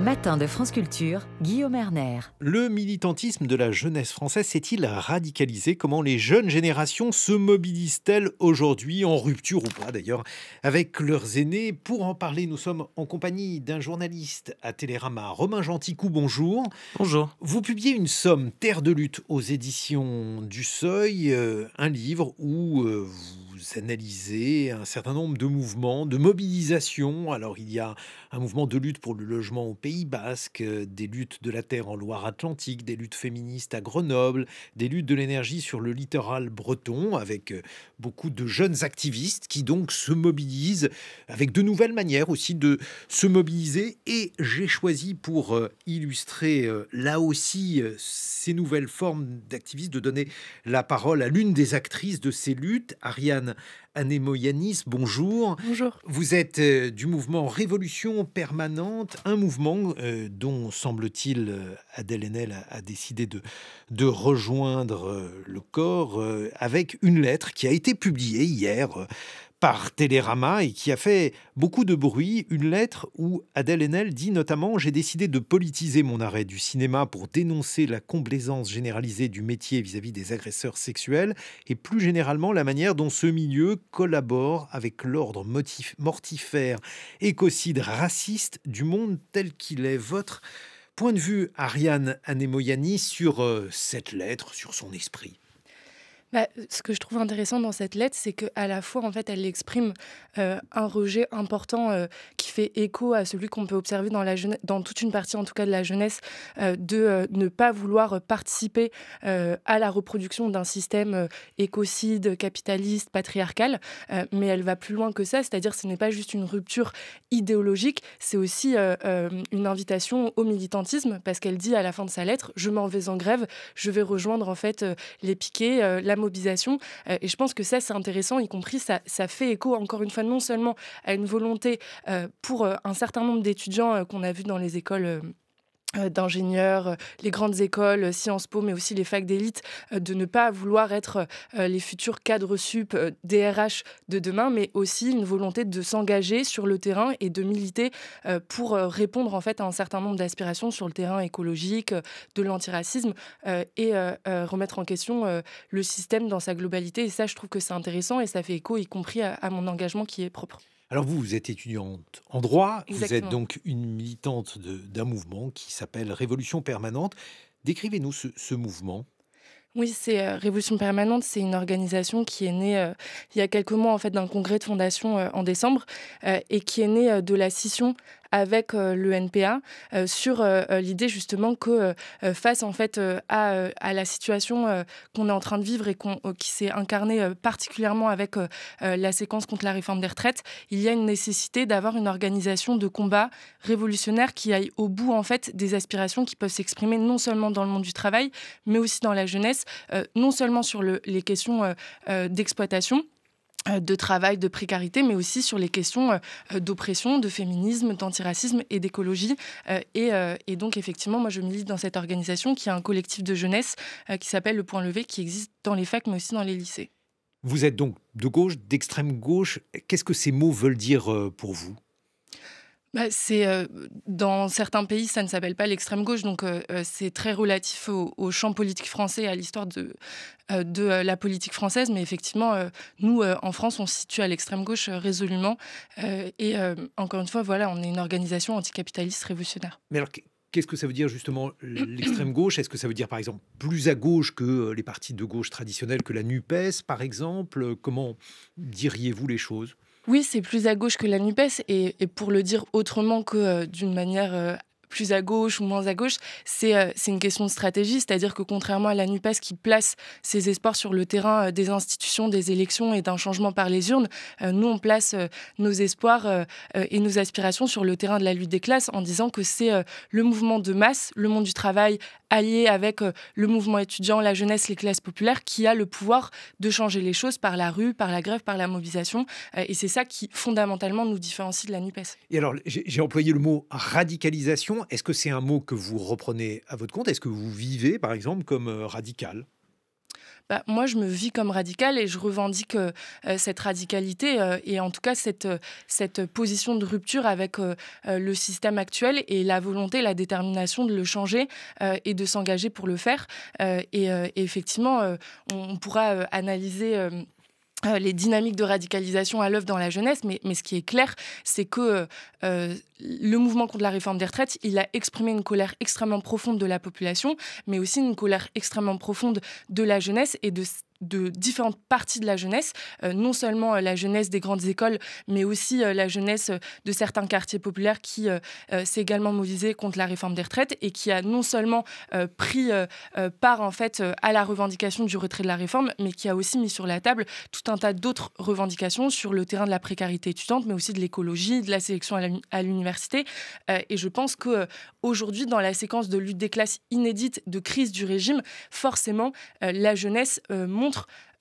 Matin de France Culture, Guillaume Erner. Le militantisme de la jeunesse française s'est-il radicalisé Comment les jeunes générations se mobilisent-elles aujourd'hui, en rupture ou pas d'ailleurs, avec leurs aînés Pour en parler, nous sommes en compagnie d'un journaliste à Télérama, Romain Genticou. Bonjour. Bonjour. Vous publiez une somme, Terre de lutte, aux éditions du Seuil, euh, un livre où vous euh, analyser un certain nombre de mouvements, de mobilisations. Alors il y a un mouvement de lutte pour le logement au Pays Basque, euh, des luttes de la terre en Loire-Atlantique, des luttes féministes à Grenoble, des luttes de l'énergie sur le littoral breton, avec euh, beaucoup de jeunes activistes qui donc se mobilisent avec de nouvelles manières aussi de se mobiliser. Et j'ai choisi pour euh, illustrer là aussi ces nouvelles formes d'activistes de donner la parole à l'une des actrices de ces luttes, Ariane Anne, Anemo bonjour. Bonjour. Vous êtes euh, du mouvement Révolution Permanente, un mouvement euh, dont, semble-t-il, euh, Adèle a, décidé de, rejoindre le corps avec une lettre qui a été publiée hier par Télérama et qui a fait beaucoup de bruit, une lettre où Adèle Haenel dit notamment J'ai décidé de politiser mon arrêt du cinéma pour dénoncer la complaisance généralisée du métier vis-à-vis des agresseurs sexuels et plus généralement la manière dont ce milieu collabore avec l'ordre mortifère, écocide, raciste du monde tel qu'il est. Votre point de vue, Ariane Anemoyani, sur euh, cette lettre, sur son esprit bah, ce que je trouve intéressant dans cette lettre, c'est qu'à la fois, en fait, elle exprime euh, un rejet important euh, qui fait écho à celui qu'on peut observer dans, la dans toute une partie, en tout cas, de la jeunesse, euh, de ne pas vouloir participer à la reproduction d'un système écocide, capitaliste, patriarcal. mais elle va plus loin que ça, c'est-à-dire ce n'est pas juste une rupture idéologique, c'est aussi une invitation au militantisme, parce qu'elle dit à la fin de sa lettre, je m'en vais en grève, je vais rejoindre, en fait, les piquets, la mobilisation. Euh, et je pense que ça, c'est intéressant, y compris ça, ça fait écho, encore une fois, non seulement à une volonté euh, pour euh, un certain nombre d'étudiants qu'on a vu dans les écoles euh, d'ingénieurs, euh, les grandes écoles, euh, Sciences Po, mais aussi les facs d'élite, de ne pas vouloir être les futurs cadres sup, DRH de demain, mais aussi une volonté de s'engager sur le terrain et de militer pour répondre en fait à un certain nombre d'aspirations sur le terrain écologique, de l'antiracisme et remettre en question le système dans sa globalité. Et ça, je trouve que c'est intéressant et ça fait écho, y compris à mon engagement qui est propre. Alors vous, vous êtes étudiante en droit, vous êtes donc une militante d'un mouvement qui s'appelle Révolution permanente. Décrivez-nous ce, mouvement. Oui, c'est euh, Révolution Permanente, c'est une organisation qui est née euh, il y a quelques mois en fait d'un congrès de fondation euh, en décembre et qui est née de la scission avec euh, le NPA euh, sur euh, l'idée justement que face en fait à, la situation qu'on est en train de vivre et qui s'est incarnée particulièrement avec la séquence contre la réforme des retraites, il y a une nécessité d'avoir une organisation de combat révolutionnaire qui aille au bout en fait des aspirations qui peuvent s'exprimer non seulement dans le monde du travail, mais aussi dans la jeunesse, non seulement sur les questions d'exploitation euh, de travail, de précarité, mais aussi sur les questions euh, euh, d'oppression, de féminisme, d'antiracisme et d'écologie. Et, donc, effectivement, moi, je milite dans cette organisation qui a un collectif de jeunesse qui s'appelle Le Point Levé, qui existe dans les facs, mais aussi dans les lycées. Vous êtes donc de gauche, d'extrême gauche. Qu'est-ce que ces mots veulent dire pour vous bah, c'est euh, dans certains pays, ça ne s'appelle pas l'extrême gauche, donc euh, euh, c'est très relatif au, champ politique français, à l'histoire de, de la politique française. Mais effectivement, nous en France, on se situe à l'extrême gauche résolument. et encore une fois, voilà, on est une organisation anticapitaliste révolutionnaire. Mais alors, Qu'est-ce que ça veut dire justement l'extrême gauche Est-ce que ça veut dire par exemple plus à gauche que les partis de gauche traditionnels, que la NUPES par exemple Comment diriez-vous les choses oui, c'est plus à gauche que la NUPES, et, pour le dire autrement que euh, d'une manière euh, plus à gauche ou moins à gauche, euh, c'est une question de stratégie, c'est-à-dire que contrairement à la NUPES qui place ses espoirs sur le terrain des institutions, des élections et d'un changement par les urnes, nous on place nos espoirs et nos aspirations sur le terrain de la lutte des classes en disant que c'est le mouvement de masse, le monde du travail allié avec euh, le mouvement étudiant, la jeunesse, les classes populaires, qui a le pouvoir de changer les choses par la rue, par la grève, par la mobilisation. Euh, et c'est ça qui, fondamentalement, nous différencie de la NUPES. Et alors, j'ai employé le mot radicalisation. Est-ce que c'est un mot que vous reprenez à votre compte Est-ce que vous vivez, par exemple, comme euh, radical bah, moi, je me vis comme radicale et je revendique euh, euh, cette radicalité euh, et en tout cas cette, cette position de rupture avec le système actuel et la volonté, la détermination de le changer et de s'engager pour le faire. Et, effectivement, on pourra analyser euh, les dynamiques de radicalisation à l'œuvre dans la jeunesse, mais, ce qui est clair, c'est que euh, le mouvement contre la réforme des retraites, il a exprimé une colère extrêmement profonde de la population, mais aussi une colère extrêmement profonde de la jeunesse et de de différentes parties de la jeunesse, euh, non seulement euh, la jeunesse des grandes écoles, mais aussi euh, la jeunesse de certains quartiers populaires qui s'est également mobilisée contre la réforme des retraites et qui a non seulement pris part en fait à la revendication du retrait de la réforme, mais qui a aussi mis sur la table tout un tas d'autres revendications sur le terrain de la précarité étudiante, mais aussi de l'écologie, de la sélection à l'université. et je pense que aujourd'hui, dans la séquence de lutte des classes inédite de crise du régime, forcément la jeunesse monte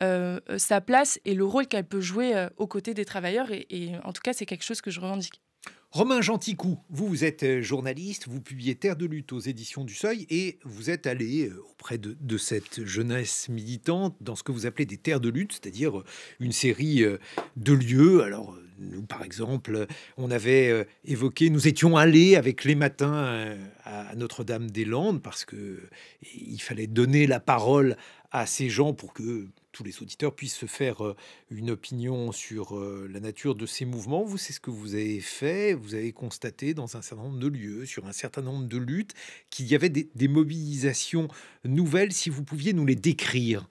euh, euh, sa place et le rôle qu'elle peut jouer euh, aux côtés des travailleurs. Et, en tout cas, c'est quelque chose que je revendique. Romain Genticou, vous, vous êtes journaliste, vous publiez Terre de lutte aux éditions du Seuil et vous êtes allé auprès de, cette jeunesse militante dans ce que vous appelez des terres de lutte, c'est-à-dire une série de lieux. Alors, nous, par exemple, on avait évoqué, nous étions allés avec les matins à Notre-Dame-des-Landes parce que il fallait donner la parole à ces gens pour que tous les auditeurs puissent se faire euh, une opinion sur euh, la nature de ces mouvements. Vous, c'est ce que vous avez fait. Vous avez constaté dans un certain nombre de lieux, sur un certain nombre de luttes, qu'il y avait des, mobilisations nouvelles. Si vous pouviez nous les décrire.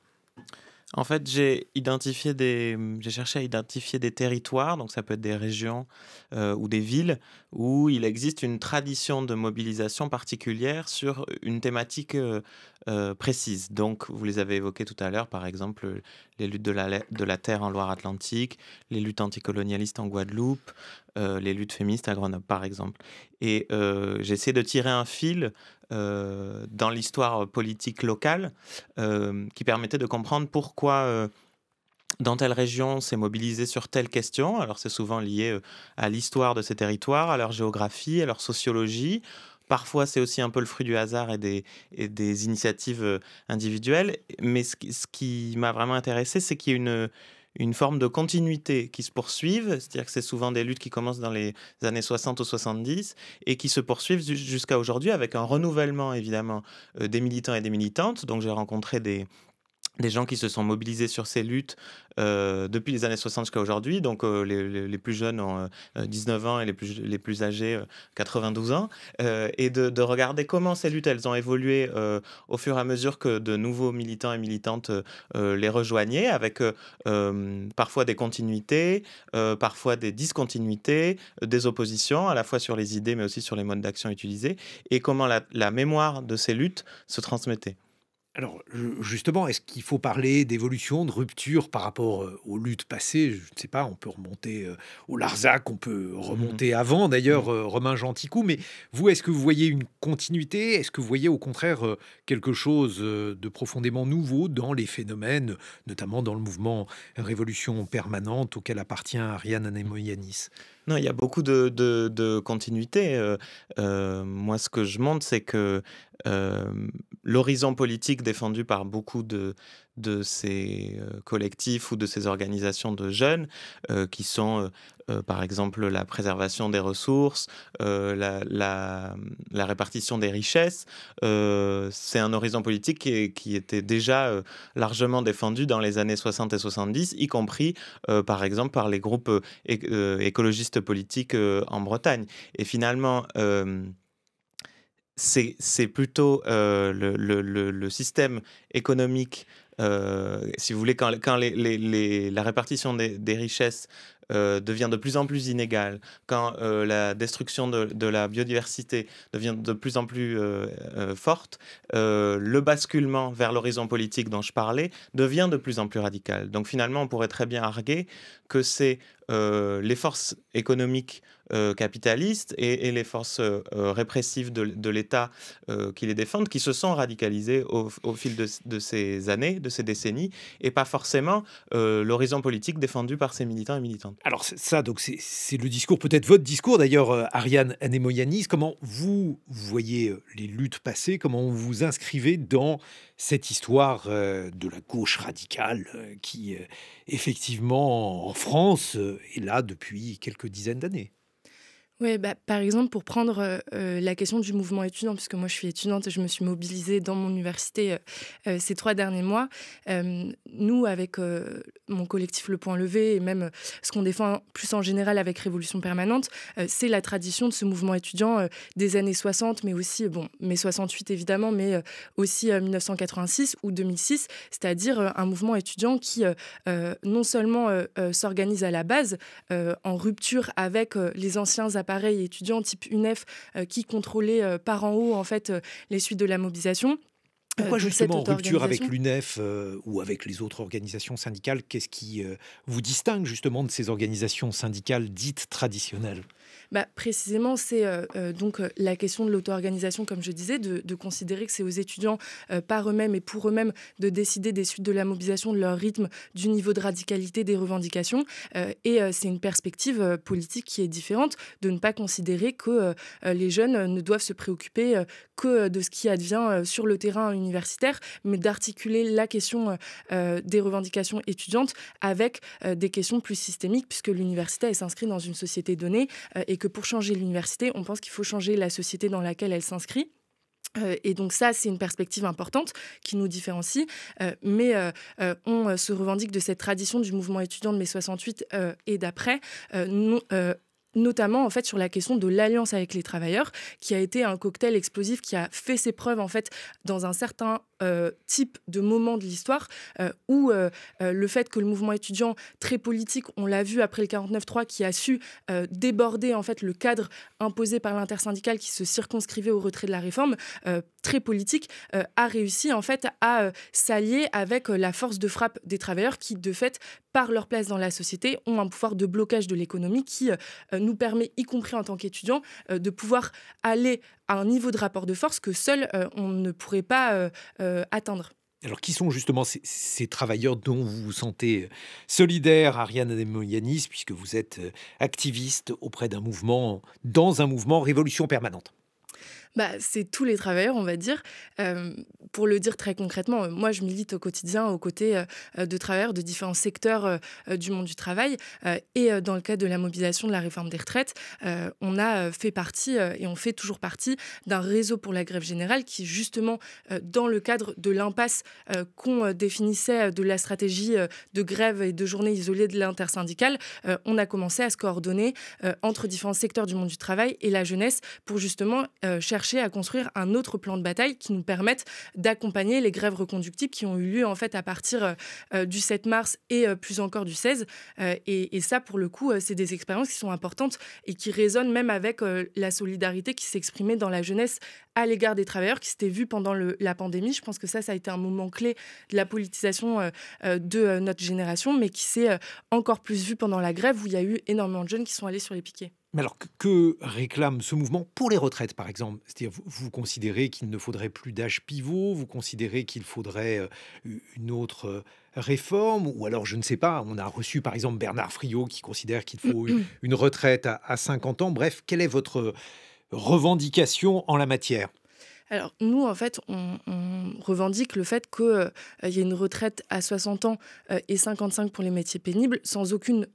En fait, j'ai identifié des, j'ai cherché à identifier des territoires, donc ça peut être des régions euh, ou des villes où il existe une tradition de mobilisation particulière sur une thématique euh, euh, précise. Donc, vous les avez évoqués tout à l'heure, par exemple, les luttes de la, de la terre en Loire-Atlantique, les luttes anticolonialistes en Guadeloupe, euh, les luttes féministes à Grenoble, par exemple. Et j'essaie de tirer un fil dans l'histoire politique locale qui permettait de comprendre pourquoi dans telle région s'est mobilisé sur telle question. Alors c'est souvent lié euh, à l'histoire de ces territoires, à leur géographie, à leur sociologie. Parfois, c'est aussi un peu le fruit du hasard et des, initiatives euh, individuelles. Mais ce, qui m'a vraiment intéressé, c'est qu'il y a une, forme de continuité qui se poursuive. c'est-à-dire que c'est souvent des luttes qui commencent dans les années 60 ou 70 et qui se poursuivent jusqu'à aujourd'hui avec un renouvellement évidemment euh, des militants et des militantes. Donc j'ai rencontré des, des gens qui se sont mobilisés sur ces luttes euh, depuis les années 60 jusqu'à aujourd'hui, donc euh, les, plus jeunes ont 19 euh, ans et les plus, les plus âgés 92 ans, et de, regarder comment ces luttes elles ont évolué au fur et à mesure que de nouveaux militants et militantes les rejoignaient, avec parfois des continuités, parfois des discontinuités, des oppositions, à la fois sur les idées mais aussi sur les modes d'action utilisés, et comment la mémoire de ces luttes se transmettait. Alors justement, est-ce qu'il faut parler d'évolution, de rupture par rapport euh, aux luttes passées Je ne sais pas, on peut remonter euh, au Larzac, on peut remonter mhm. avant d'ailleurs, mhm. euh, Romain Genticou, mais vous, est-ce que vous voyez une continuité Est-ce que vous voyez au contraire quelque chose de profondément nouveau dans les phénomènes, notamment dans le mouvement Révolution permanente auquel appartient Ariane Anemoyanis non, il y a beaucoup de, continuité. Euh, euh, moi, ce que je montre, c'est que euh, l'horizon politique défendu par beaucoup de, de ces collectifs ou de ces organisations de jeunes, qui sont euh, par exemple la préservation des ressources, euh, la, répartition des richesses. Euh, c'est un horizon politique qui, qui était déjà largement défendu dans les années 60 et 70, y compris par exemple par les groupes écologistes politiques en Bretagne. Et finalement, c'est plutôt le, système économique si vous voulez, quand, quand la répartition des, des richesses euh, devient de plus en plus inégal, quand euh, la destruction de, la biodiversité devient de plus en plus euh, forte, le basculement vers l'horizon politique dont je parlais devient de plus en plus radical. Donc finalement, on pourrait très bien arguer que c'est les forces économiques capitaliste euh, capitalistes et, les forces euh, euh, répressives de, l'État qui les défendent, qui se sont radicalisées au, fil de, ces années, de ces décennies, et pas forcément l'horizon politique défendu par ces militants et militantes. Alors ça, donc c'est le discours, peut-être votre discours d'ailleurs, Ariane Anemoyanis, comment vous voyez les luttes passées, comment vous vous inscrivez dans cette histoire de la gauche radicale qui, effectivement, en France, est là depuis quelques dizaines d'années oui, bah, par exemple, pour prendre euh, euh, la question du mouvement étudiant, puisque moi je suis étudiante et je me suis mobilisée dans mon université euh, ces trois derniers mois, nous, avec mon collectif Le Point Levé et même ce qu'on défend plus en général avec Révolution Permanente, c'est la tradition de ce mouvement étudiant des années 60, mais aussi, bon, mais 68 évidemment, mais aussi 1986 ou 2006, c'est-à-dire un mouvement étudiant qui non seulement s'organise à la base, en rupture avec les anciens appareils étudiants type UNEF euh, qui contrôlaient euh, par en haut en fait euh, les suites de la mobilisation. Pourquoi euh, justement en rupture avec l'UNEF euh, ou avec les autres organisations syndicales Qu'est-ce qui euh, vous distingue justement de ces organisations syndicales dites traditionnelles bah, Précisément, c'est donc la question de l'auto-organisation, comme je disais, de, considérer que c'est aux étudiants, par eux-mêmes et pour eux-mêmes, de décider des suites de la mobilisation, de leur rythme, du niveau de radicalité des revendications. et c'est une perspective politique qui est différente de ne pas considérer que les jeunes ne doivent se préoccuper que de ce qui advient sur le terrain. Une universitaire, mais d'articuler la question euh, euh, des revendications étudiantes avec euh, des questions plus systémiques, puisque l'université s'inscrit dans une société donnée et que pour changer l'université, on pense qu'il faut changer la société dans laquelle elle s'inscrit. Et donc ça, c'est une perspective importante qui nous différencie, mais on se revendique de cette tradition du mouvement étudiant de mai 68 et d'après, notamment en fait sur la question de l'alliance avec les travailleurs, qui a été un cocktail explosif qui a fait ses preuves en fait dans un certain euh, type de moment de l'histoire euh, où euh, le fait que le mouvement étudiant très politique, on l'a vu après le 49-3, qui a su déborder en fait le cadre imposé par l'intersyndical qui se circonscrivait au retrait de la réforme, très politique, euh, a réussi en fait à euh, s'allier avec euh, la force de frappe des travailleurs qui, de fait, par leur place dans la société, ont un pouvoir de blocage de l'économie qui nous permet, y compris en tant qu'étudiants, de pouvoir aller à un niveau de rapport de force que seul on ne pourrait pas atteindre. Alors, qui sont justement ces, travailleurs dont vous vous sentez solidaire, Ariane Ademoyanis, puisque vous êtes activiste auprès d'un mouvement, dans un mouvement Révolution permanente bah, C'est tous les travailleurs, on va dire. Euh, pour le dire très concrètement, euh, moi, je milite au quotidien aux côtés euh, de travailleurs de différents secteurs du monde du travail. et dans le cadre de la mobilisation de la réforme des retraites, on a fait partie et on fait toujours partie d'un réseau pour la grève générale qui, justement, dans le cadre de l'impasse qu'on définissait de la stratégie de grève et de journée isolée de l'intersyndicale, on a commencé à se coordonner entre différents secteurs du monde du travail et la jeunesse pour justement chercher à construire un autre plan de bataille qui nous permette d'accompagner les grèves reconductibles qui ont eu lieu en fait à partir euh, du 7 mars et euh, plus encore du 16. Euh, et, ça, pour le coup, c'est des expériences qui sont importantes et qui résonnent même avec la solidarité qui s'exprimait dans la jeunesse à l'égard des travailleurs qui s'étaient vus pendant la pandémie. Je pense que ça, ça a été un moment clé de la politisation de notre génération, mais qui s'est encore plus vu pendant la grève où il y a eu énormément de jeunes qui sont allés sur les piquets. Mais alors, que réclame ce mouvement pour les retraites, par exemple C'est-à-dire, vous, considérez qu'il ne faudrait plus d'âge pivot, vous considérez qu'il faudrait euh, une autre euh, réforme, ou alors, je ne sais pas, on a reçu par exemple Bernard Friot qui considère qu'il faut une, retraite à 50 ans. Bref, quelle est votre revendication en la matière alors nous, en fait, on, revendique le fait qu'il euh, y ait une retraite à 60 ans et 55 pour les métiers pénibles sans aucune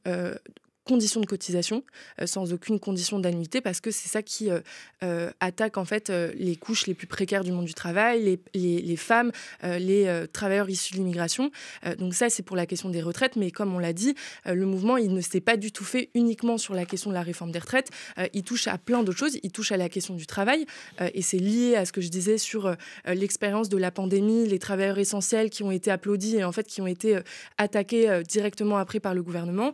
conditions de cotisation, euh, sans aucune condition d'annuité, parce que c'est ça qui euh, euh, attaque en fait les couches les plus précaires du monde du travail, les, les, femmes, les travailleurs issus de l'immigration. donc ça, c'est pour la question des retraites, mais comme on l'a dit, le mouvement, il ne s'est pas du tout fait uniquement sur la question de la réforme des retraites, il touche à plein d'autres choses, il touche à la question du travail, et c'est lié à ce que je disais sur l'expérience de la pandémie, les travailleurs essentiels qui ont été applaudis et en fait qui ont été attaqués directement après par le gouvernement.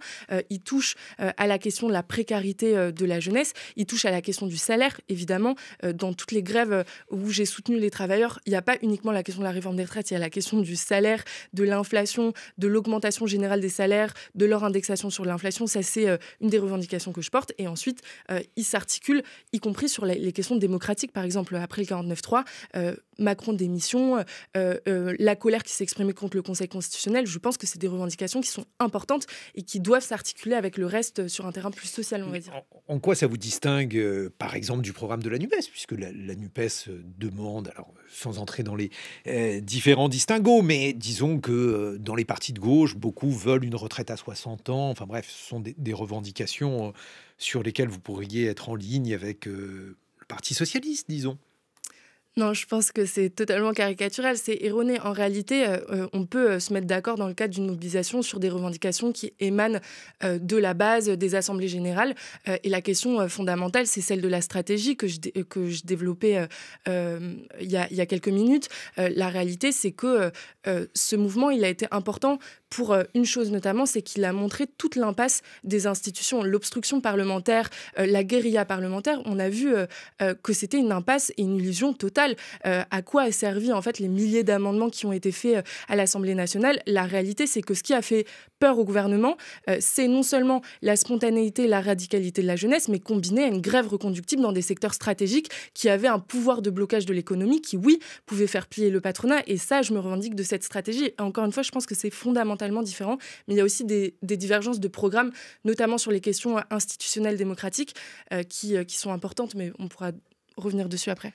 il touche euh, à la question de la précarité euh, de la jeunesse. Il touche à la question du salaire, évidemment. Euh, dans toutes les grèves où j'ai soutenu les travailleurs, il n'y a pas uniquement la question de la réforme des retraites, il y a la question du salaire, de l'inflation, de l'augmentation générale des salaires, de leur indexation sur l'inflation. Ça, c'est une des revendications que je porte. Et ensuite, il s'articule, y compris sur les questions démocratiques, par exemple, après le 49-3. Macron démission, la colère qui s'est exprimée contre le Conseil constitutionnel, je pense que c'est des revendications qui sont importantes et qui doivent s'articuler avec le reste sur un terrain plus social, on va dire. En, quoi ça vous distingue, euh, par exemple, du programme de la NUPES Puisque la, NUPES euh, demande, alors sans entrer dans les euh, différents distinguos, mais disons que dans les partis de gauche, beaucoup veulent une retraite à 60 ans. Enfin bref, ce sont des revendications sur lesquelles vous pourriez être en ligne avec le Parti socialiste, disons. Non, je pense que c'est totalement caricatural, c'est erroné. En réalité, euh, euh, on peut euh, se mettre d'accord dans le cadre d'une mobilisation sur des revendications qui émanent de la base des assemblées générales. et la question fondamentale, c'est celle de la stratégie que je, que je développais il y, y, a, quelques minutes. la réalité, c'est que ce mouvement, il a été important pour une chose notamment, c'est qu'il a montré toute l'impasse des institutions, l'obstruction parlementaire, la guérilla parlementaire. On a vu que c'était une impasse et une illusion totale. Euh, à quoi a servi en fait les milliers d'amendements qui ont été faits euh, à l'Assemblée nationale La réalité, c'est que ce qui a fait peur au gouvernement, euh, c'est non seulement la spontanéité, et la radicalité de la jeunesse, mais combiné à une grève reconductible dans des secteurs stratégiques qui avaient un pouvoir de blocage de l'économie, qui oui pouvait faire plier le patronat. Et ça, je me revendique de cette stratégie. encore une fois, je pense que c'est fondamentalement différent, mais il y a aussi des, divergences de programme, notamment sur les questions institutionnelles démocratiques, qui sont importantes, mais on pourra revenir dessus après.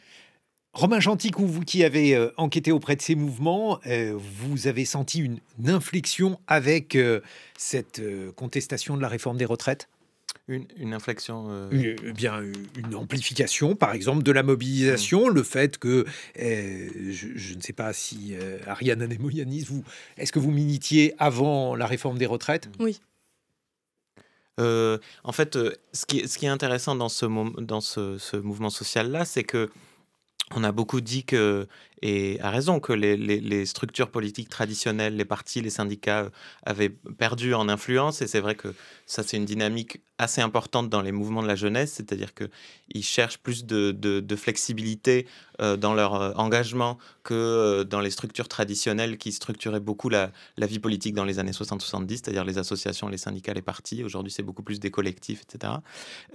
Romain Gentil, vous qui avez euh, enquêté auprès de ces mouvements, euh, vous avez senti une, inflexion avec euh, cette contestation de la réforme des retraites une, inflexion eh bien, une amplification, par exemple, de la mobilisation, mmh. le fait que, eh, je, ne sais pas si Ariane Anemoyanis, vous, est-ce que vous militiez avant la réforme des retraites Oui. en fait, ce qui, est intéressant dans ce mouvement social-là, c'est que on a beaucoup dit que et a raison que les, structures politiques traditionnelles, les partis, les syndicats euh, avaient perdu en influence. Et c'est vrai que ça, c'est une dynamique assez importante dans les mouvements de la jeunesse, c'est-à-dire qu'ils cherchent plus de, flexibilité euh, dans leur euh, engagement que dans les structures traditionnelles qui structuraient beaucoup la, vie politique dans les années 60-70, c'est-à-dire les associations, les syndicats, les partis. Aujourd'hui, c'est beaucoup plus des collectifs, etc.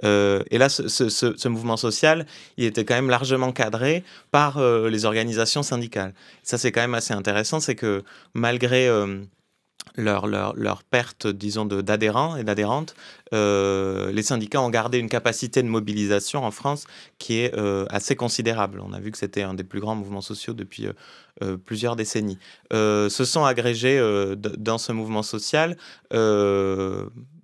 et là, ce, mouvement social, il était quand même largement cadré par les organisations Syndicale. Ça, c'est quand même assez intéressant, c'est que malgré euh, leur, leur, leur, perte, disons, d'adhérents et d'adhérentes, euh, les syndicats ont gardé une capacité de mobilisation en France qui est euh, assez considérable. On a vu que c'était un des plus grands mouvements sociaux depuis plusieurs décennies. se sont agrégés dans ce mouvement social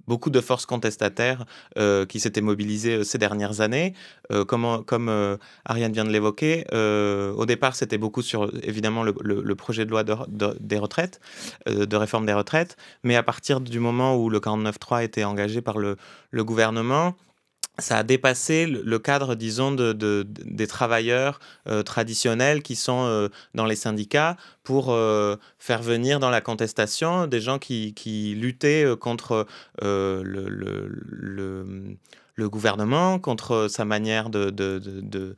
beaucoup de forces contestataires euh, qui s'étaient mobilisées euh, ces dernières années. Euh, comme, Ariane vient de l'évoquer, au départ, c'était beaucoup sur, évidemment, le, projet de loi de, des retraites, de réforme des retraites. Mais à partir du moment où le 49.3 a été engagé par le gouvernement, ça a dépassé le cadre, disons, des travailleurs euh, traditionnels qui sont euh, dans les syndicats pour euh, faire venir dans la contestation des gens qui, luttaient contre le, gouvernement, contre sa manière de,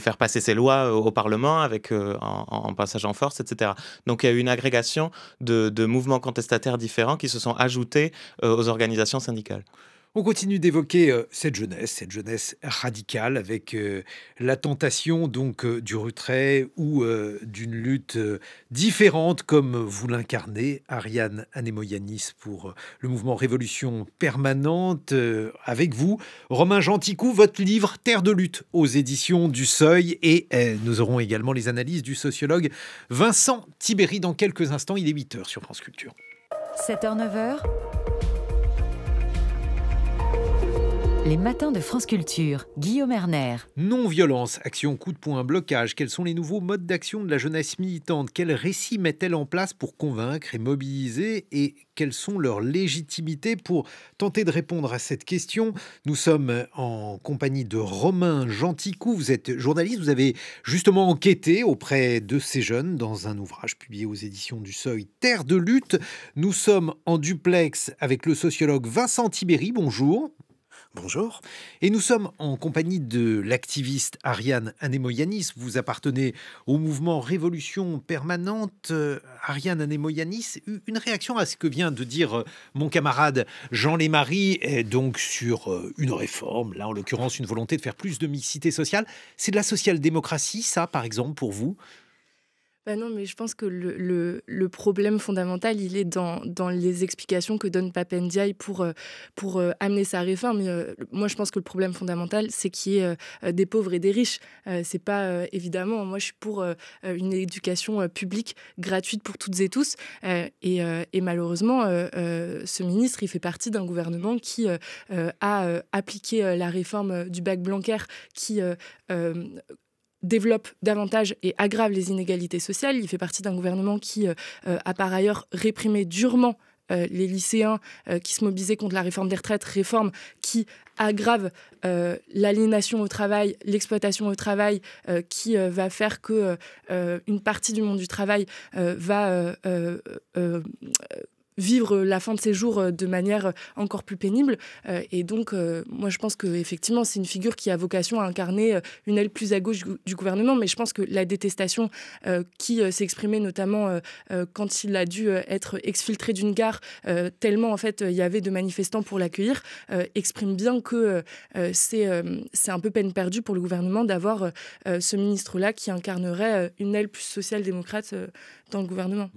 faire passer ses lois au Parlement avec, en, passage en force, etc. Donc il y a eu une agrégation de, mouvements contestataires différents qui se sont ajoutés aux organisations syndicales. On continue d'évoquer euh, cette jeunesse, cette jeunesse radicale, avec euh, la tentation donc euh, du retrait ou d'une lutte différente, comme vous l'incarnez, Ariane Anemoyanis, pour le mouvement Révolution permanente. avec vous, Romain Genticou, votre livre Terre de lutte aux éditions du Seuil, et nous aurons également les analyses du sociologue Vincent Tibéry dans quelques instants. Il est 8 h sur France Culture. 7h, 9h. Les matins de France Culture, Guillaume Erner. Non-violence, action coup de poing, blocage, quels sont les nouveaux modes d'action de la jeunesse militante Quel récit met-elle en place pour convaincre et mobiliser Et quelles sont leurs légitimités Pour tenter de répondre à cette question, nous sommes en compagnie de Romain Genticou. Vous êtes journaliste, vous avez justement enquêté auprès de ces jeunes dans un ouvrage publié aux éditions du Seuil, Terre de lutte. Nous sommes en duplex avec le sociologue Vincent Tibéry. Bonjour. Bonjour. Et nous sommes en compagnie de l'activiste Ariane Anemoyanis. Vous appartenez au mouvement Révolution Permanente. Euh, Ariane Anemoyanis, une réaction à ce que vient de dire euh, mon camarade Jean est donc sur euh, une réforme, là en l'occurrence une volonté de faire plus de mixité sociale. C'est de la social-démocratie, ça, par exemple, pour vous bah non, mais je pense que le, le, problème fondamental, il est dans, dans, les explications que donne Papendiaï pour, euh, pour euh, amener sa réforme. Euh, moi, je pense que le problème fondamental, c'est qu'il y ait des pauvres et des riches. c'est pas évidemment. Moi, je suis pour une éducation publique gratuite pour toutes et tous. Et, et, malheureusement, ce ministre, il fait partie d'un gouvernement qui a appliqué la réforme du bac Blanquer, qui développe davantage et aggrave les inégalités sociales. Il fait partie d'un gouvernement qui euh, euh, a par ailleurs réprimé durement euh, les lycéens qui se mobilisaient contre la réforme des retraites, réforme qui aggrave l'aliénation au travail, l'exploitation au travail, qui va faire que une partie du monde du travail va vivre la fin de ses jours euh, de manière euh, encore plus pénible. Euh, et donc, moi, je pense qu'effectivement, c'est une figure qui a vocation à incarner une aile plus à gauche du gouvernement, mais je pense que la détestation qui s'exprimait notamment quand il a dû être exfiltré d'une gare, tellement en fait il y avait de manifestants pour l'accueillir, exprime bien que c'est un peu peine perdue pour le gouvernement d'avoir ce ministre-là qui incarnerait une aile plus social-démocrate dans le gouvernement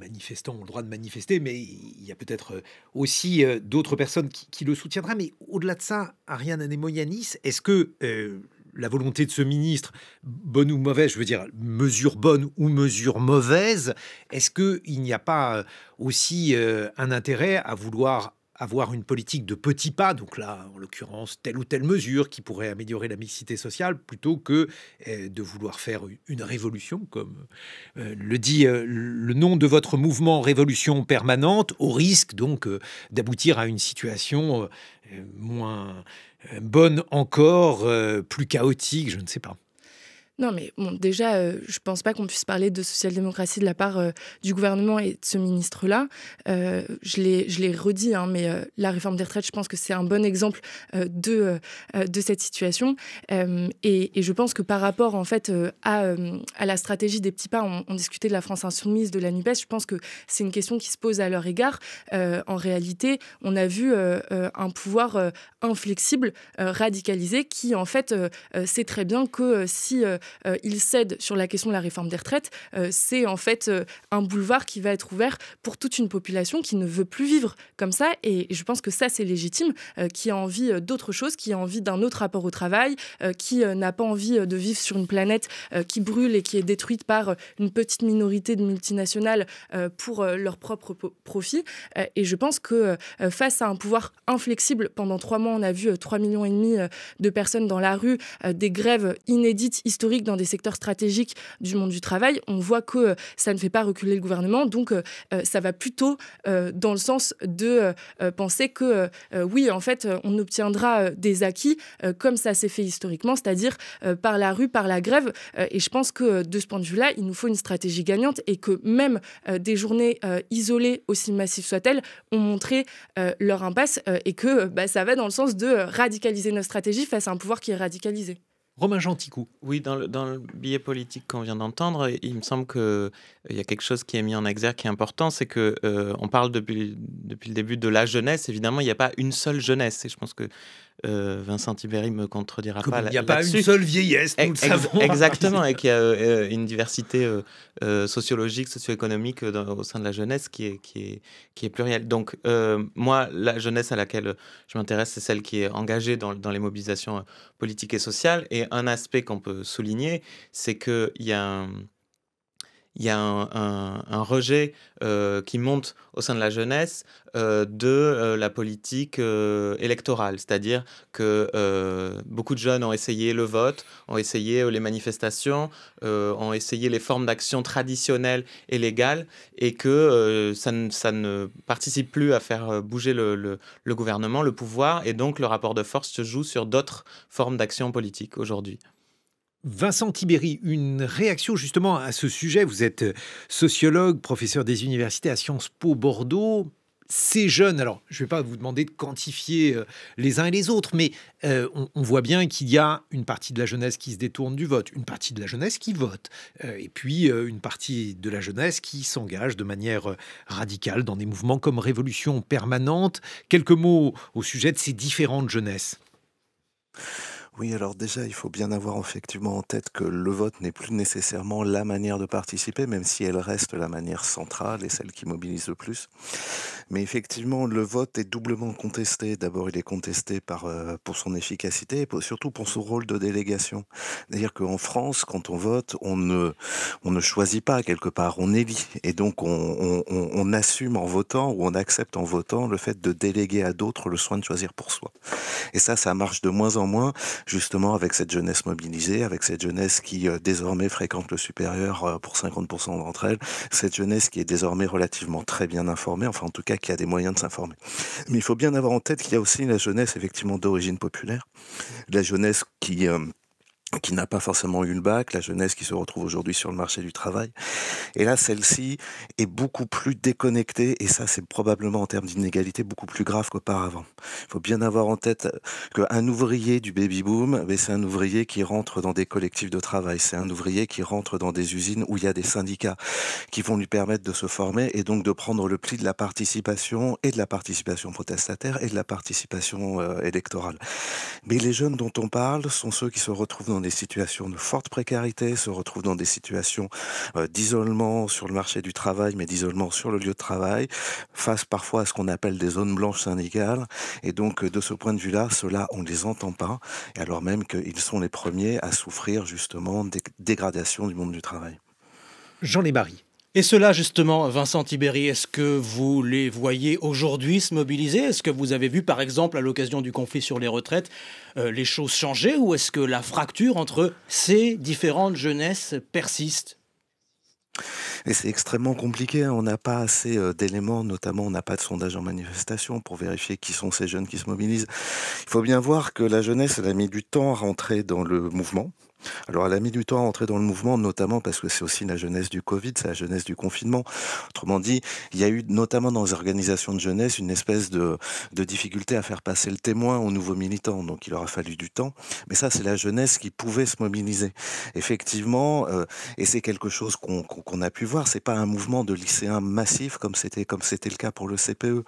manifestants ont le droit de manifester, mais il y a peut-être euh, aussi euh, d'autres personnes qui, le soutiendraient. Mais au-delà de ça, Ariane Anemoyanis, est-ce que euh, la volonté de ce ministre, bonne ou mauvaise, je veux dire, mesure bonne ou mesure mauvaise, est-ce qu'il n'y a pas aussi un intérêt à vouloir avoir une politique de petits pas, donc là, en l'occurrence, telle ou telle mesure qui pourrait améliorer la mixité sociale, plutôt que eh, de vouloir faire une révolution, comme euh, le dit euh, le nom de votre mouvement Révolution permanente, au risque donc euh, d'aboutir à une situation moins bonne encore, plus chaotique, je ne sais pas. Non, mais déjà, euh, je ne pense pas qu'on puisse parler de social-démocratie de la part euh, du gouvernement et de ce ministre-là. Euh, je l'ai redit, hein, mais la réforme des retraites, je pense que c'est un bon exemple de, de cette situation. Et, je pense que par rapport, en fait, à, la stratégie des petits pas, on, on, discutait de la France insoumise, de la NUPES, je pense que c'est une question qui se pose à leur égard. en réalité, on a vu un pouvoir inflexible, radicalisé, qui, en fait, sait très bien que si euh, il cède sur la question de la réforme des retraites, euh, c'est en fait euh, un boulevard qui va être ouvert pour toute une population qui ne veut plus vivre comme ça. Et je pense que ça, c'est légitime, qui a envie d'autre chose, qui a envie d'un autre rapport au travail, qui n'a pas envie de vivre sur une planète qui brûle et qui est détruite par une petite minorité de multinationales pour leur propre profit. Et je pense que face à un pouvoir inflexible, pendant trois mois, on a vu trois millions et demi de personnes dans la rue, des grèves inédites, historiques, dans des secteurs stratégiques du monde du travail, on voit que euh, ça ne fait pas reculer le gouvernement. Donc, euh, euh, ça va plutôt dans le sens de penser que, oui, en fait, on obtiendra des acquis comme ça s'est fait historiquement, c'est-à-dire par la rue, par la grève. et je pense que de ce point de vue-là, il nous faut une stratégie gagnante et que même des journées isolées, aussi massives soient-elles, ont montré leur impasse et que bah, ça va dans le sens de radicaliser notre stratégie face à un pouvoir qui est radicalisé. Romain Genticou. Oui, dans le, biais billet politique qu'on vient d'entendre, il me semble qu'il euh, y a quelque chose qui est mis en exergue qui est important, c'est que euh, on parle depuis, depuis le début de la jeunesse. Évidemment, il n'y a pas une seule jeunesse. Et je pense que euh, Vincent Tiberi me contredira pas. Il n'y a pas une seule vieillesse, nous le savons. Exactement, et qu'il y a euh, une diversité euh, sociologique, socio-économique au sein de la jeunesse qui est, qui est, qui est plurielle. Donc, moi, la jeunesse à laquelle je m'intéresse, c'est celle qui est engagée dans, dans, les mobilisations politiques et sociales. Et un aspect qu'on peut souligner, c'est qu'il y a un il y a un, rejet euh, qui monte au sein de la jeunesse euh, de euh, la politique électorale, c'est-à-dire que beaucoup de jeunes ont essayé le vote, ont essayé les manifestations, ont essayé les formes d'action traditionnelles et légales, et que ça ne, participe plus à faire bouger le gouvernement, le pouvoir, et donc le rapport de force se joue sur d'autres formes d'action politique aujourd'hui. Vincent Tibéry, une réaction justement à ce sujet. Vous êtes sociologue, professeur des universités à Sciences Po Bordeaux. Ces jeunes, alors je ne vais pas vous demander de quantifier euh, les uns et les autres, mais euh, on, voit bien qu'il y a une partie de la jeunesse qui se détourne du vote, une partie de la jeunesse qui vote, euh, et puis une partie de la jeunesse qui s'engage de manière radicale dans des mouvements comme Révolution permanente. Quelques mots au sujet de ces différentes jeunesses. Oui, alors déjà, il faut bien avoir effectivement en tête que le vote n'est plus nécessairement la manière de participer, même si elle reste la manière centrale et celle qui mobilise le plus. Mais effectivement, le vote est doublement contesté. D'abord, il est contesté par, euh, pour son efficacité et surtout pour son rôle de délégation. C'est-à-dire qu'en France, quand on vote, on ne, on ne choisit pas quelque part, on élit. Et donc, on, on assume en votant ou on accepte en votant le fait de déléguer à d'autres le soin de choisir pour soi. Et ça, ça marche de moins en moins justement avec cette jeunesse mobilisée, avec cette jeunesse qui euh, désormais fréquente le supérieur euh, pour 50% d'entre elles, cette jeunesse qui est désormais relativement très bien informée, enfin en tout cas qui a des moyens de s'informer. Mais il faut bien avoir en tête qu'il y a aussi la jeunesse effectivement d'origine populaire, la jeunesse qui... Euh, qui n'a pas forcément eu le bac, la jeunesse qui se retrouve aujourd'hui sur le marché du travail. Et là, celle-ci est beaucoup plus déconnectée, et ça, c'est probablement en termes d'inégalité beaucoup plus grave qu'auparavant. Il faut bien avoir en tête qu'un ouvrier du baby-boom, eh c'est un ouvrier qui rentre dans des collectifs de travail, c'est un ouvrier qui rentre dans des usines où il y a des syndicats qui vont lui permettre de se former et donc de prendre le pli de la participation et de la participation protestataire et de la participation euh, électorale. Mais les jeunes dont on parle sont ceux qui se retrouvent dans des situations de forte précarité, se retrouvent dans des situations euh, d'isolement sur le marché du travail, mais d'isolement sur le lieu de travail, face parfois à ce qu'on appelle des zones blanches syndicales. Et donc, euh, de ce point de vue-là, ceux on ne les entend pas, alors même qu'ils sont les premiers à souffrir justement des dégradations du monde du travail. Jean Lémarie. Et cela, justement, Vincent Tibéry, est-ce que vous les voyez aujourd'hui se mobiliser Est-ce que vous avez vu, par exemple, à l'occasion du conflit sur les retraites, euh, les choses changer Ou est-ce que la fracture entre ces différentes jeunesses persiste et c'est extrêmement compliqué. Hein. On n'a pas assez euh, d'éléments, notamment on n'a pas de sondage en manifestation pour vérifier qui sont ces jeunes qui se mobilisent. Il faut bien voir que la jeunesse, elle a mis du temps à rentrer dans le mouvement. Alors, elle a mis du temps à entrer dans le mouvement, notamment parce que c'est aussi la jeunesse du Covid, c'est la jeunesse du confinement. Autrement dit, il y a eu, notamment dans les organisations de jeunesse, une espèce de, difficulté à faire passer le témoin aux nouveaux militants. Donc, il aura fallu du temps. Mais ça, c'est la jeunesse qui pouvait se mobiliser. Effectivement, euh, et c'est quelque chose qu'on a pu voir, c'est pas un mouvement de lycéens massif comme c'était comme c'était le cas pour le CPE.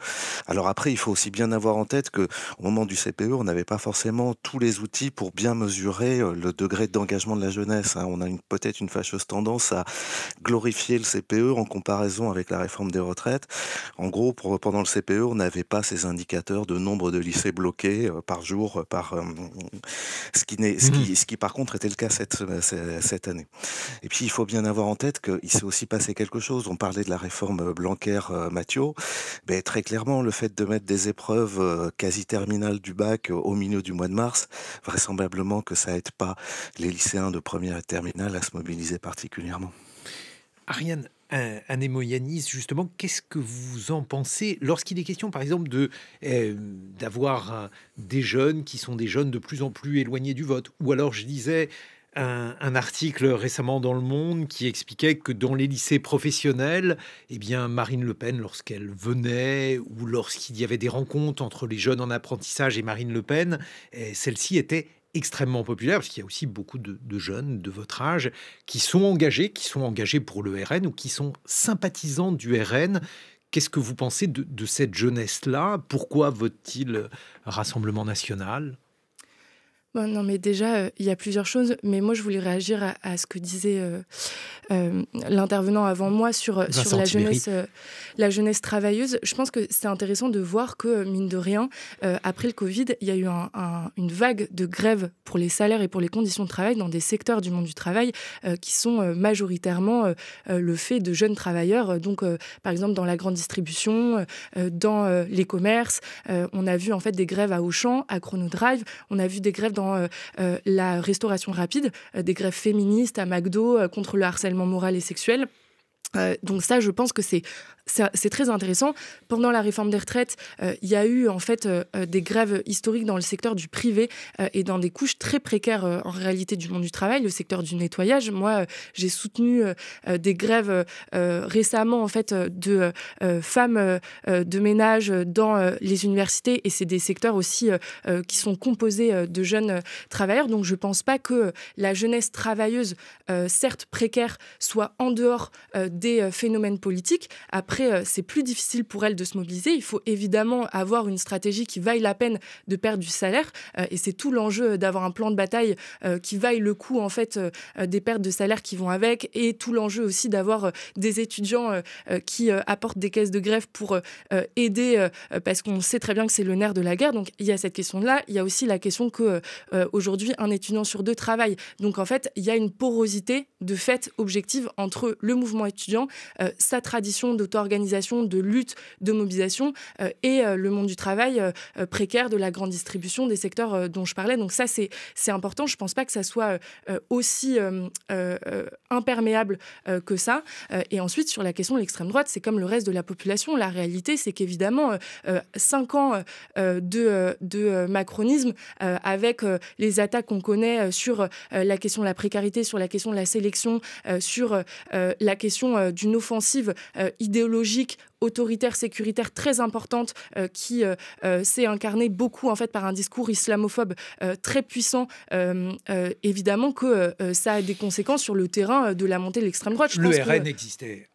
Alors après, il faut aussi bien avoir en tête que au moment du CPE, on n'avait pas forcément tous les outils pour bien mesurer euh, le degré d'engagement l'engagement de la jeunesse. Hein. On a peut-être une fâcheuse tendance à glorifier le CPE en comparaison avec la réforme des retraites. En gros, pendant le CPE, on n'avait pas ces indicateurs de nombre de lycées bloqués euh, par jour, euh, par euh, ce, qui mmh. ce, qui, par contre était le cas cette, cette année. Et puis, il faut bien avoir en tête qu'il s'est aussi passé quelque chose. On parlait de la réforme Blanquer-Mathieu. mais ben, très clairement, le fait de mettre des épreuves quasi terminales du bac au milieu du mois de mars, vraisemblablement que ça n'aide pas les les lycéens de première et terminale à se mobiliser particulièrement. Ariane, un justement, qu'est-ce que vous en pensez lorsqu'il est question, par exemple, de euh, d'avoir euh, des jeunes qui sont des jeunes de plus en plus éloignés du vote Ou alors, je disais, un, article récemment dans Le Monde qui expliquait que dans les lycées professionnels, et eh bien Marine Le Pen, lorsqu'elle venait ou lorsqu'il y avait des rencontres entre les jeunes en apprentissage et Marine Le Pen, eh, celle-ci était extrêmement populaire, parce qu'il y a aussi beaucoup de, jeunes de votre âge qui sont engagés, qui sont engagés pour le RN ou qui sont sympathisants du RN. Qu'est-ce que vous pensez de, de cette jeunesse-là Pourquoi vote-t-il Rassemblement national bah, non, mais déjà, euh, il y a plusieurs choses, mais moi, je voulais réagir à, ce que disait euh, euh, l'intervenant avant moi sur, la, jeunesse, la jeunesse travailleuse. Je pense que c'est intéressant de voir que, mine de rien, après le Covid, il y a eu une vague de grèves pour les salaires et pour les conditions de travail dans des secteurs du monde du travail qui sont majoritairement le fait de jeunes travailleurs. Donc, par exemple, dans la grande distribution, dans les commerces, on a vu en fait des grèves à Auchan, à Chronodrive, on a vu des grèves euh, euh, la restauration rapide, euh, des grèves féministes à McDo contre le harcèlement moral et sexuel. donc ça, je pense que c'est c'est très intéressant. Pendant la réforme des retraites, euh, il y a eu en fait euh, euh, des grèves historiques dans le secteur du privé et dans des couches très précaires en réalité du monde du travail, le secteur du nettoyage. Moi, j'ai soutenu des grèves récemment en fait de femmes de ménage dans les universités et c'est des secteurs aussi qui sont composés de jeunes travailleurs. Donc je ne pense pas que la jeunesse travailleuse, certes précaire, soit en dehors des phénomènes politiques. Après euh, c'est plus difficile pour elle de se mobiliser. Il faut évidemment avoir une stratégie qui vaille la peine de perdre du salaire. Euh, et c'est tout l'enjeu euh, d'avoir un plan de bataille qui vaille le coup en fait des pertes de salaire qui vont avec et tout l'enjeu aussi d'avoir des étudiants qui apportent des caisses de grève pour aider parce qu'on sait très bien que c'est le nerf de la guerre. Donc il y a cette question-là. Il y a aussi la question que aujourd'hui un étudiant sur deux travaille. Donc en fait, il y a une porosité de fait objective entre le mouvement étudiant, sa tradition dauto Organisation de lutte, de mobilisation, euh, et euh, le monde du travail euh, précaire de la grande distribution, des secteurs dont je parlais. Donc ça, c'est important. Je ne pense pas que ça soit aussi imperméable que ça. et ensuite, sur la question de l'extrême droite, c'est comme le reste de la population. La réalité, c'est qu'évidemment, cinq ans de, de macronisme, avec les attaques qu'on connaît sur la question de la précarité, sur la question de la sélection, sur la question d'une offensive idéologique, logique autoritaire sécuritaire très importante euh, qui euh, euh, s'est incarnée beaucoup en fait par un discours islamophobe très puissant évidemment que ça a des conséquences sur le terrain de la montée de l'extrême droite existait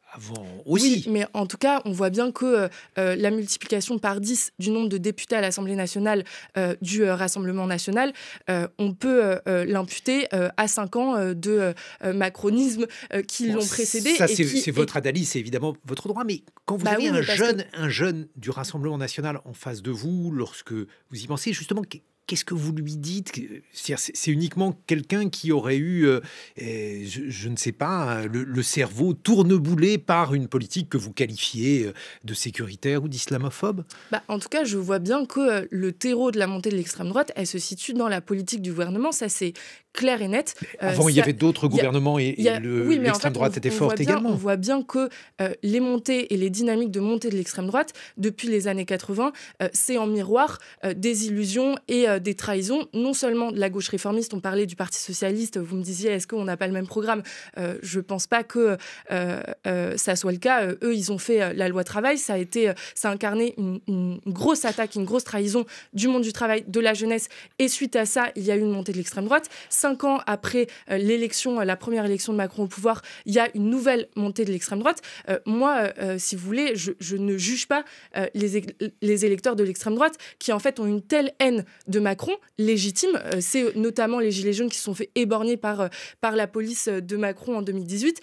oui, mais en tout cas, on voit bien que euh, euh, la multiplication par 10 du nombre de députés à l'Assemblée nationale euh, du Rassemblement national, on peut l'imputer à 5 ans de macronisme qui l'ont précédé. Ça, c'est votre analyse, c'est évidemment votre droit. Mais quand vous bah avez un, jeune, un jeune du Rassemblement national en face de vous, lorsque vous y pensez, justement, Qu'est-ce que vous lui dites C'est uniquement quelqu'un qui aurait eu, euh, je, ne sais pas, hein, le, cerveau tourneboulé par une politique que vous qualifiez euh, de sécuritaire ou d'islamophobe bah, En tout cas, je vois bien que euh, le terreau de la montée de l'extrême droite, elle se situe dans la politique du gouvernement. Ça, c'est clair et net. Avant, il y avait d'autres gouvernements et, l'extrême droite était forte également. On voit bien que les montées et les dynamiques de montée de l'extrême droite, depuis les années 80, c'est en miroir des illusions et euh, des trahisons, non seulement de la gauche réformiste, on parlait du Parti socialiste, vous me disiez est-ce qu'on n'a pas le même programme euh, Je ne pense pas que euh, ça soit le cas. eux, ils ont fait la loi travail, ça a été, ça incarné une, grosse attaque, une grosse trahison du monde du travail, de la jeunesse, et suite à ça, il y a eu une montée de l'extrême droite. Cinq ans après l'élection, la première élection de Macron au pouvoir, il y a une nouvelle montée de l'extrême droite. moi, si vous voulez, je, ne juge pas les, les électeurs de l'extrême droite qui, en fait, ont une telle haine de Macron, légitime. Euh, c'est notamment les Gilets jaunes qui sont fait éborgner par, euh, par la police euh, de Macron en 2018.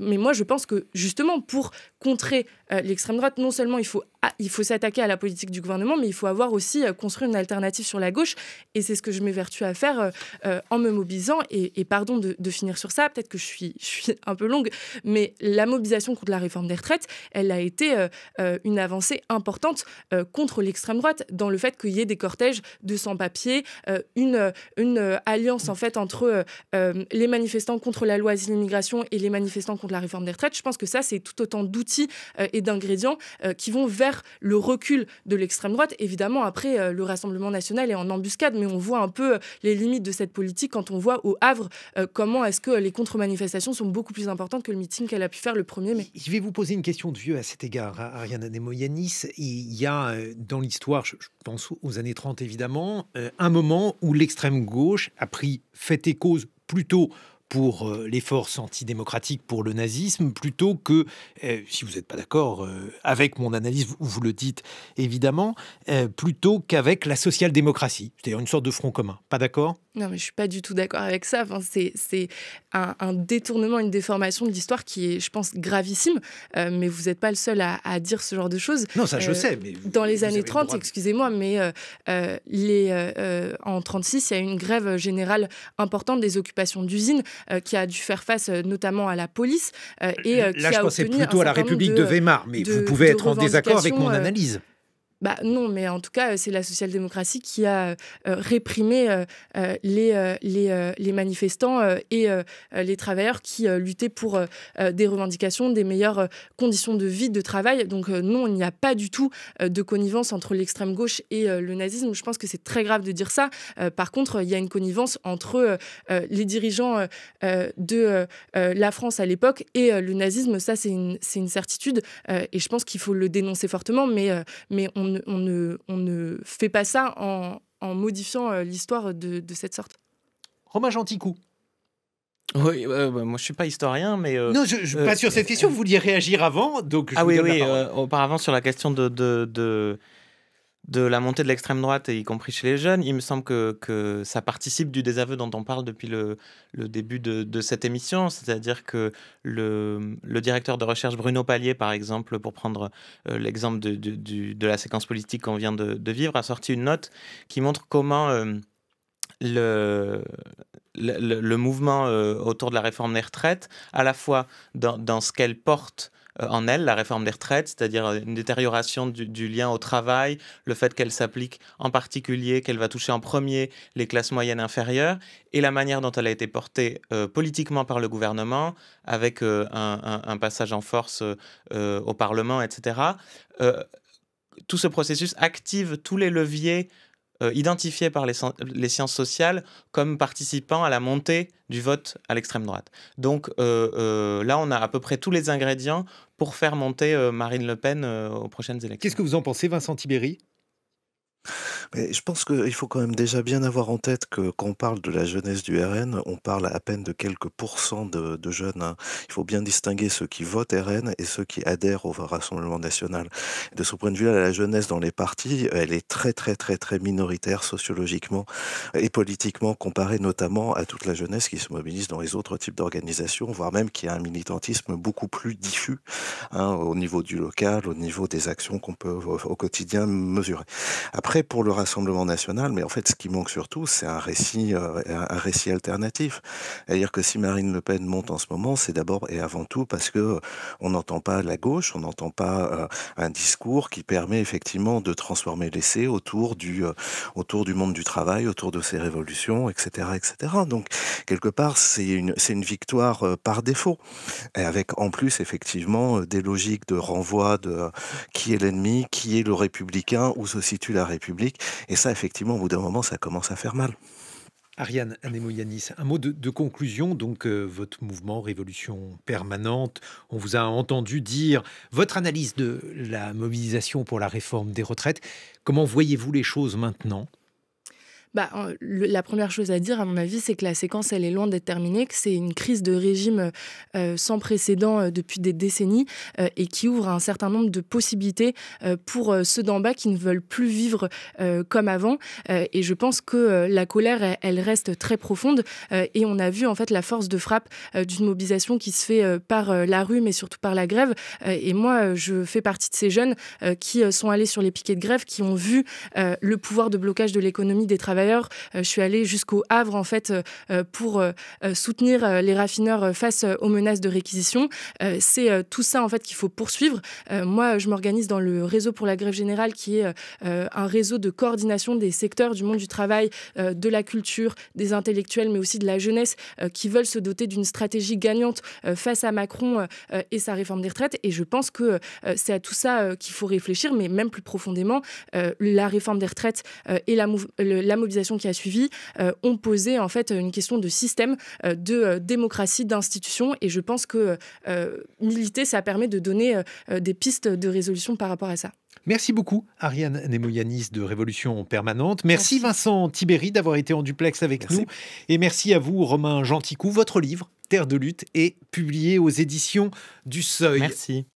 mais moi, je pense que justement, pour contrer euh, l'extrême droite, non seulement il faut, il faut s'attaquer à la politique du gouvernement, mais il faut avoir aussi euh, construit une alternative sur la gauche. Et c'est ce que je m'évertue à faire euh, en me mobilisant. Et, pardon de, de, finir sur ça, peut-être que je suis, je suis un peu longue, mais la mobilisation contre la réforme des retraites, elle a été une avancée importante contre l'extrême droite dans le fait qu'il y ait des cortèges de sans-papiers, une, une alliance en fait entre les manifestants contre la loi asile-immigration et les manifestants contre la réforme des retraites. Je pense que ça, c'est tout autant d'outils euh, et d'ingrédients euh, qui vont vers le recul de l'extrême droite. Évidemment, après, euh, le Rassemblement national est en embuscade, mais on voit un peu les limites de cette politique quand on voit au Havre comment est-ce que les contre-manifestations sont beaucoup plus importantes que le meeting qu'elle a pu faire le 1er mai. Je vais vous poser une question de vieux à cet égard, hein, Ariane Nemoyanis. Il y a dans l'histoire, je pense aux années 30 évidemment, un moment où l'extrême gauche a pris fait et cause plutôt pour euh, les forces antidémocratiques, pour le nazisme, plutôt que, euh, si vous n'êtes pas d'accord euh, avec mon analyse, vous, le dites évidemment, plutôt qu'avec la social-démocratie, c'est-à-dire une sorte de front commun. Pas d'accord non, mais je suis pas du tout d'accord avec ça. Enfin, c'est un, détournement, une déformation de l'histoire qui est, je pense, gravissime. Euh, mais vous n'êtes pas le seul à, dire ce genre de choses. Non, ça, je euh, sais. Mais dans les années 30, excusez-moi, mais euh, les, en 36, il y a eu une grève générale importante des occupations d'usines qui a dû faire face notamment à la police. et Là, qui je a pensais plutôt à la République de, Weimar, mais vous pouvez être en désaccord avec mon analyse. Bah, non, mais en tout cas, euh, c'est la social-démocratie qui a euh, euh, réprimé les, les, manifestants et les travailleurs qui luttaient pour des revendications, des meilleures conditions de vie, de travail. Donc non, il n'y a pas du tout de connivence entre l'extrême gauche et le nazisme. Je pense que c'est très grave de dire ça. par contre, il y a une connivence entre les dirigeants de la France à l'époque et le nazisme. Ça, c'est une, une, certitude et je pense qu'il faut le dénoncer fortement, mais, mais on on ne, on, ne, fait pas ça en, en modifiant euh, l'histoire de, de, cette sorte. Romain Genticou. Oui, euh, bah, moi je suis pas historien, mais euh, non, je, pas sur cette question. vous vouliez réagir avant, donc ah oui, oui. auparavant sur la question de, de de la montée de l'extrême droite, y compris chez les jeunes. Il me semble que, ça participe du désaveu dont on parle depuis le, début de, cette émission, c'est-à-dire que le, directeur de recherche Bruno Palier, par exemple, pour prendre euh, l'exemple de, la séquence politique qu'on vient de, vivre, a sorti une note qui montre comment... Euh, le, le, mouvement euh, autour de la réforme des retraites, à la fois dans, dans ce qu'elle porte euh, en elle, la réforme des retraites, c'est-à-dire euh, une détérioration du, lien au travail, le fait qu'elle s'applique en particulier, qu'elle va toucher en premier les classes moyennes inférieures, et la manière dont elle a été portée euh, politiquement par le gouvernement, avec un, passage en force au Parlement, etc. tout ce processus active tous les leviers Identifiés euh, identifié par les, sciences sociales comme participant à la montée du vote à l'extrême droite. Donc euh, euh, là, on a à peu près tous les ingrédients pour faire monter Marine Le Pen aux prochaines élections. Qu'est-ce que vous en pensez, Vincent Tibéry mais je pense qu'il faut quand même déjà bien avoir en tête que quand on parle de la jeunesse du RN, on parle à peine de quelques pourcents de, jeunes. Hein. Il faut bien distinguer ceux qui votent RN et ceux qui adhèrent au Rassemblement national. De ce point de vue-là, la jeunesse dans les partis, elle est très très très très minoritaire sociologiquement et politiquement comparée notamment à toute la jeunesse qui se mobilise dans les autres types d'organisations, voire même qui a un militantisme beaucoup plus diffus hein, au niveau du local, au niveau des actions qu'on peut au au quotidien mesurer. Après, pour le Rassemblement national, mais en fait, ce qui manque surtout, c'est un récit, euh, un récit alternatif. C'est-à-dire que si Marine Le Pen monte en ce moment, c'est d'abord et avant tout parce que on n'entend pas la gauche, on n'entend pas euh, un discours qui permet effectivement de transformer l'essai autour du, euh, autour du monde du travail, autour de ces révolutions, etc., etc. Donc, quelque part, c'est une, c'est une victoire par défaut, et avec en plus effectivement des logiques de renvoi de qui est l'ennemi, qui est le républicain, où se situe la République et ça, effectivement, au bout d'un moment, ça commence à faire mal. Ariane Anemoyanis, un mot de, conclusion. Donc, euh, votre mouvement Révolution permanente, on vous a entendu dire votre analyse de la mobilisation pour la réforme des retraites. Comment voyez-vous les choses maintenant bah, La première chose à dire, à mon avis, c'est que la séquence, elle est loin d'être terminée, que c'est une crise de régime euh, euh, sans précédent euh, depuis des décennies et qui ouvre un certain nombre de possibilités pour ceux d'en bas qui ne veulent plus vivre comme avant. et je pense que la colère, elle, elle, reste très profonde et on a vu en fait la force de frappe d'une mobilisation qui se fait par la rue, mais surtout par la grève. et moi, je fais partie de ces jeunes qui sont allés sur les piquets de grève, qui ont vu le pouvoir de blocage de l'économie des travailleurs d'ailleurs, euh, je suis allée jusqu'au Havre en fait euh, euh, pour soutenir les raffineurs face aux menaces de réquisition. C'est tout ça en fait qu'il faut poursuivre. Moi, je m'organise dans le réseau pour la grève générale qui est un réseau de coordination des secteurs du monde du travail, de la culture, des intellectuels, mais aussi de la jeunesse qui veulent se doter d'une stratégie gagnante face à Macron et sa réforme des retraites. Et je pense que c'est à tout ça qu'il faut réfléchir, mais même plus profondément, la réforme des retraites et la, la mobilisation qui a suivi euh, ont posé en fait une question de système, euh, de euh, démocratie, d'institution. Et je pense que militer, ça permet de donner des pistes de résolution par rapport à ça. Merci beaucoup, Ariane Nemoyanis de Révolution Permanente. Merci, Vincent Tibéry d'avoir été en duplex avec nous. Et merci à vous, Romain Genticou. Votre livre, Terre de lutte, est publié aux éditions du Seuil. Merci.